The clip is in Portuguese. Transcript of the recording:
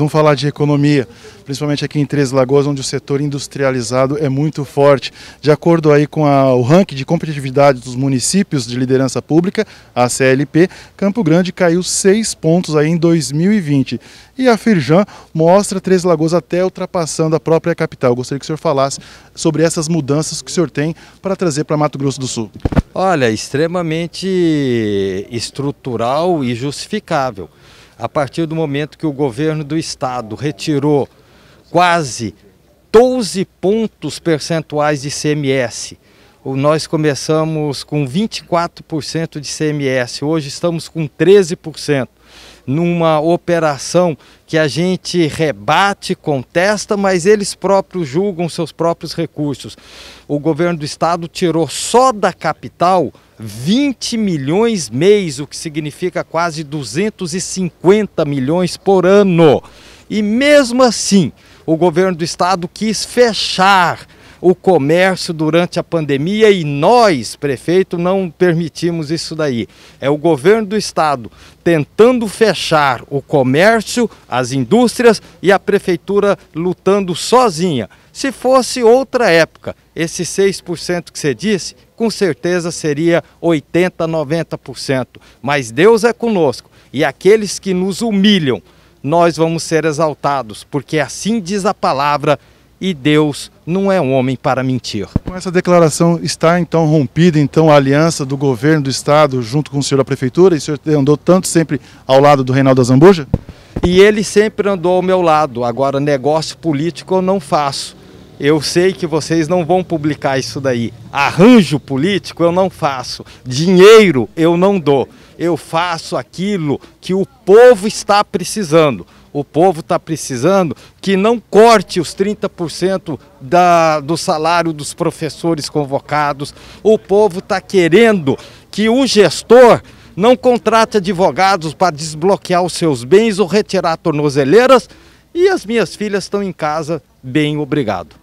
Vamos falar de economia, principalmente aqui em Três Lagoas, onde o setor industrializado é muito forte. De acordo aí com a, o ranking de competitividade dos municípios de liderança pública, a CLP, Campo Grande caiu seis pontos aí em 2020. E a Firjan mostra Três Lagoas até ultrapassando a própria capital. Eu gostaria que o senhor falasse sobre essas mudanças que o senhor tem para trazer para Mato Grosso do Sul. Olha, extremamente estrutural e justificável a partir do momento que o governo do estado retirou quase 12 pontos percentuais de CMS. Nós começamos com 24% de CMS, hoje estamos com 13% numa operação que a gente rebate, contesta, mas eles próprios julgam seus próprios recursos. O governo do estado tirou só da capital 20 milhões mês, o que significa quase 250 milhões por ano. E mesmo assim, o governo do estado quis fechar o comércio durante a pandemia e nós, prefeito, não permitimos isso daí. É o governo do estado tentando fechar o comércio, as indústrias e a prefeitura lutando sozinha. Se fosse outra época, esse 6% que você disse, com certeza seria 80%, 90%. Mas Deus é conosco e aqueles que nos humilham, nós vamos ser exaltados, porque assim diz a palavra e Deus não é um homem para mentir. Com essa declaração está então rompida então a aliança do governo do estado junto com o senhor da prefeitura e o senhor andou tanto sempre ao lado do Reinaldo Azambuja? E ele sempre andou ao meu lado. Agora negócio político eu não faço. Eu sei que vocês não vão publicar isso daí. Arranjo político eu não faço. Dinheiro eu não dou. Eu faço aquilo que o povo está precisando o povo está precisando que não corte os 30% da, do salário dos professores convocados. O povo está querendo que o gestor não contrate advogados para desbloquear os seus bens ou retirar tornozeleiras. E as minhas filhas estão em casa, bem obrigado.